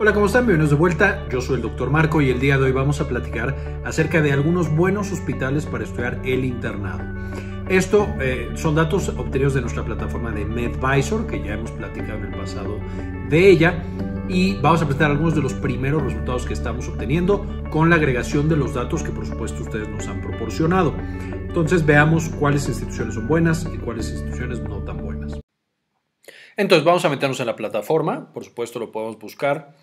Hola, ¿cómo están? Bienvenidos de vuelta. Yo soy el doctor Marco y el día de hoy vamos a platicar acerca de algunos buenos hospitales para estudiar el internado. Esto eh, son datos obtenidos de nuestra plataforma de MedVisor, que ya hemos platicado en el pasado de ella, y vamos a presentar algunos de los primeros resultados que estamos obteniendo con la agregación de los datos que por supuesto ustedes nos han proporcionado. Entonces veamos cuáles instituciones son buenas y cuáles instituciones no tan buenas. Entonces vamos a meternos en la plataforma, por supuesto lo podemos buscar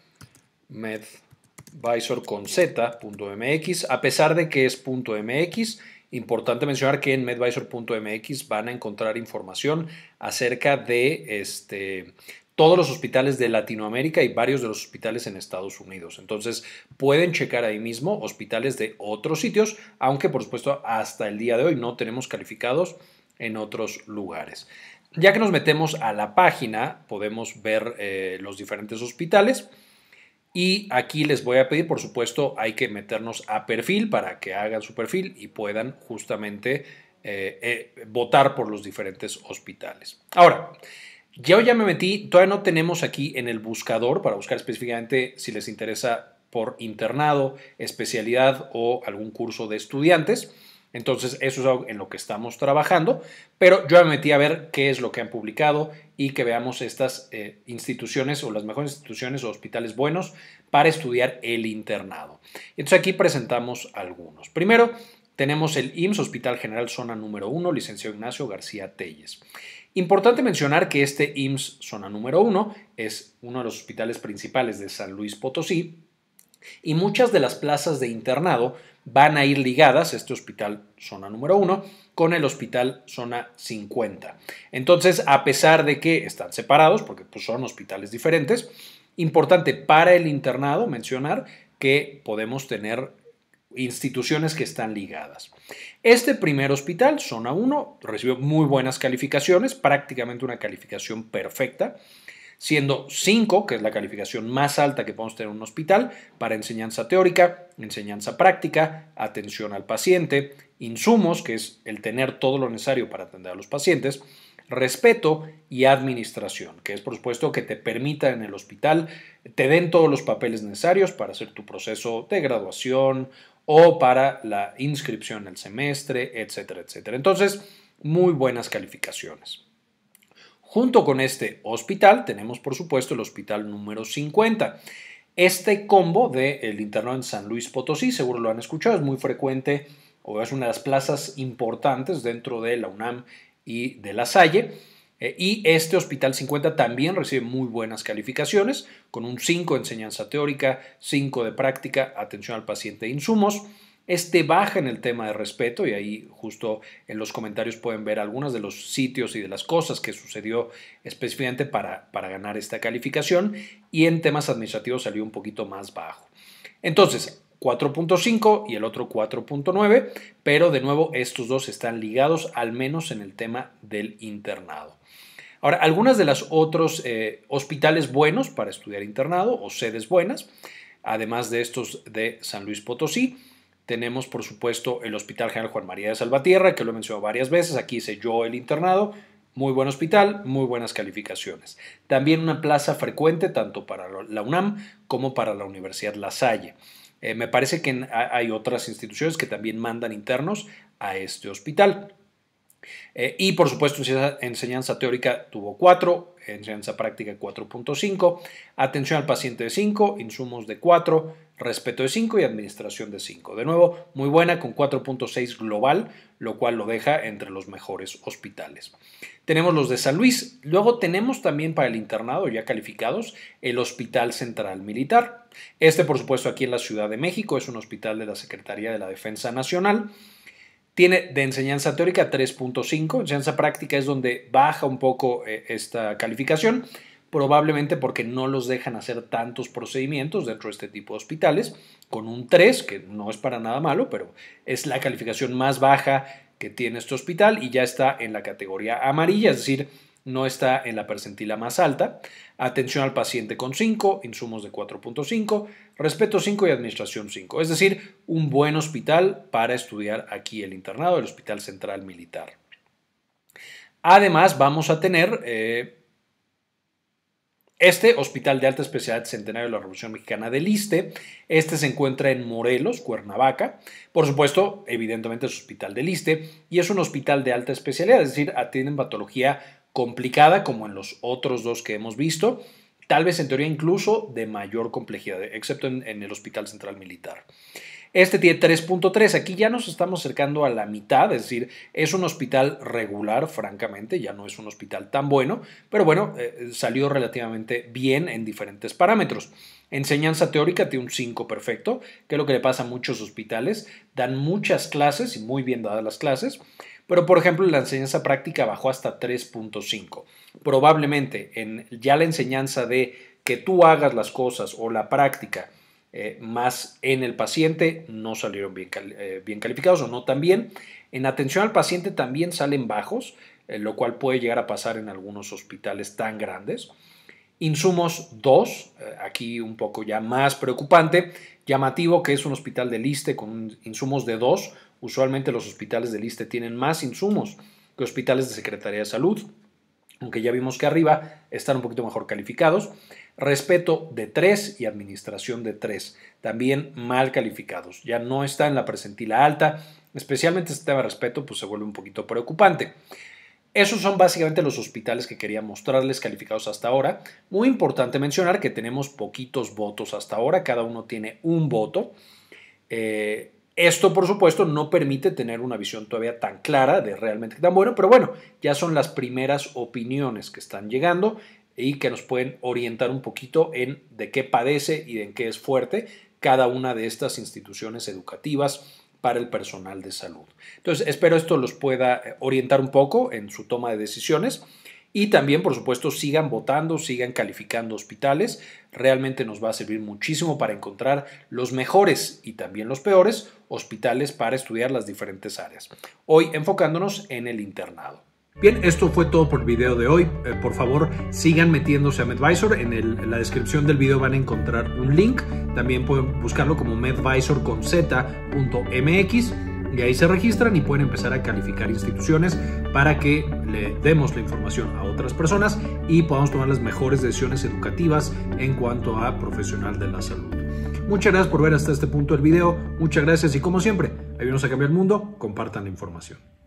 medvisor con z.mx, a pesar de que es .mx, importante mencionar que en medvisor.mx van a encontrar información acerca de este, todos los hospitales de Latinoamérica y varios de los hospitales en Estados Unidos. Entonces pueden checar ahí mismo hospitales de otros sitios, aunque por supuesto hasta el día de hoy no tenemos calificados en otros lugares. Ya que nos metemos a la página, podemos ver eh, los diferentes hospitales. Y aquí les voy a pedir, por supuesto, hay que meternos a perfil para que hagan su perfil y puedan justamente eh, eh, votar por los diferentes hospitales. Ahora, yo ya me metí, todavía no tenemos aquí en el buscador para buscar específicamente si les interesa por internado, especialidad o algún curso de estudiantes. Entonces, eso es algo en lo que estamos trabajando, pero yo me metí a ver qué es lo que han publicado y que veamos estas eh, instituciones o las mejores instituciones o hospitales buenos para estudiar el internado. Entonces, aquí presentamos algunos. Primero, tenemos el IMSS Hospital General Zona número 1, licenciado Ignacio García Telles. Importante mencionar que este IMSS Zona número 1 es uno de los hospitales principales de San Luis Potosí y muchas de las plazas de internado van a ir ligadas, este hospital zona número 1, con el hospital zona 50. Entonces, a pesar de que están separados, porque pues, son hospitales diferentes, importante para el internado mencionar que podemos tener instituciones que están ligadas. Este primer hospital, zona 1, recibió muy buenas calificaciones, prácticamente una calificación perfecta siendo 5, que es la calificación más alta que podemos tener en un hospital, para enseñanza teórica, enseñanza práctica, atención al paciente, insumos, que es el tener todo lo necesario para atender a los pacientes, respeto y administración, que es por supuesto que te permita en el hospital, te den todos los papeles necesarios para hacer tu proceso de graduación o para la inscripción al semestre, etcétera, etcétera. Entonces, muy buenas calificaciones. Junto con este hospital tenemos, por supuesto, el hospital número 50. Este combo del el internado en San Luis Potosí, seguro lo han escuchado, es muy frecuente o es una de las plazas importantes dentro de la UNAM y de la Salle. Eh, y este Hospital 50 también recibe muy buenas calificaciones, con un 5 enseñanza teórica, 5 de práctica, atención al paciente e insumos. Este baja en el tema de respeto y ahí justo en los comentarios pueden ver algunos de los sitios y de las cosas que sucedió específicamente para, ganar esta calificación y en temas administrativos salió un poquito más bajo. Entonces, 4.5 y el otro 4.9, pero de nuevo estos dos están ligados al menos en el tema del internado. Ahora, algunas de las otros eh, hospitales buenos para estudiar internado o sedes buenas, además de estos de San Luis Potosí, tenemos, por supuesto, el Hospital General Juan María de Salvatierra, que lo he mencionado varias veces. Aquí hice yo el internado. Muy buen hospital, muy buenas calificaciones. También una plaza frecuente tanto para la UNAM como para la Universidad La Salle. Eh, me parece que hay otras instituciones que también mandan internos a este hospital. Eh, y por supuesto, enseñanza teórica tuvo 4, enseñanza práctica 4.5, atención al paciente de 5, insumos de 4, respeto de 5 y administración de 5. De nuevo, muy buena con 4.6 global, lo cual lo deja entre los mejores hospitales. Tenemos los de San Luis, luego tenemos también para el internado ya calificados el Hospital Central Militar. Este, por supuesto, aquí en la Ciudad de México es un hospital de la Secretaría de la Defensa Nacional. Tiene de enseñanza teórica 3.5, enseñanza práctica es donde baja un poco eh, esta calificación probablemente porque no los dejan hacer tantos procedimientos dentro de este tipo de hospitales, con un 3, que no es para nada malo, pero es la calificación más baja que tiene este hospital y ya está en la categoría amarilla, es decir, no está en la percentila más alta. Atención al paciente con 5, insumos de 4.5, respeto 5 y administración 5. Es decir, un buen hospital para estudiar aquí el internado, el Hospital Central Militar. Además, vamos a tener eh, este Hospital de Alta Especialidad Centenario de la Revolución Mexicana del Liste, este se encuentra en Morelos, Cuernavaca, por supuesto, evidentemente es Hospital del Liste y es un hospital de alta especialidad, es decir, atienden patología complicada como en los otros dos que hemos visto, tal vez en teoría incluso de mayor complejidad, excepto en el Hospital Central Militar. Este tiene 3.3. Aquí ya nos estamos acercando a la mitad, es decir, es un hospital regular, francamente, ya no es un hospital tan bueno, pero bueno, eh, salió relativamente bien en diferentes parámetros. Enseñanza teórica tiene un 5 perfecto, que es lo que le pasa a muchos hospitales. Dan muchas clases y muy bien dadas las clases, pero por ejemplo la enseñanza práctica bajó hasta 3.5. Probablemente en ya la enseñanza de que tú hagas las cosas o la práctica eh, más en el paciente no salieron eh, bien, calificados o no tan bien. En atención al paciente también salen bajos, eh, lo cual puede llegar a pasar en algunos hospitales tan grandes. Insumos 2, aquí un poco ya más preocupante, llamativo que es un hospital de liste con insumos de 2. Usualmente los hospitales de liste tienen más insumos que hospitales de Secretaría de Salud, aunque ya vimos que arriba están un poquito mejor calificados. Respeto de tres y administración de tres, también mal calificados. Ya no está en la presentila alta, especialmente este tema de respeto, pues se vuelve un poquito preocupante. Esos son básicamente los hospitales que quería mostrarles calificados hasta ahora. Muy importante mencionar que tenemos poquitos votos hasta ahora, cada uno tiene un voto. Eh, esto, por supuesto, no permite tener una visión todavía tan clara de realmente tan bueno, pero bueno, ya son las primeras opiniones que están llegando y que nos pueden orientar un poquito en de qué padece y en qué es fuerte cada una de estas instituciones educativas para el personal de salud. Entonces, espero esto los pueda eh, orientar un poco en su toma de decisiones y también, por supuesto, sigan votando, sigan calificando hospitales. Realmente nos va a servir muchísimo para encontrar los mejores y también los peores hospitales para estudiar las diferentes áreas. Hoy enfocándonos en el internado. Bien, esto fue todo por el video de hoy. Eh, por favor, sigan metiéndose a MedVisor. En, la descripción del video van a encontrar un link. También pueden buscarlo como MedVisor con y ahí se registran y pueden empezar a calificar instituciones para que le demos la información a otras personas y podamos tomar las mejores decisiones educativas en cuanto a profesional de la salud. Muchas gracias por ver hasta este punto el video, muchas gracias y como siempre, ayúdenos a cambiar el mundo, compartan la información.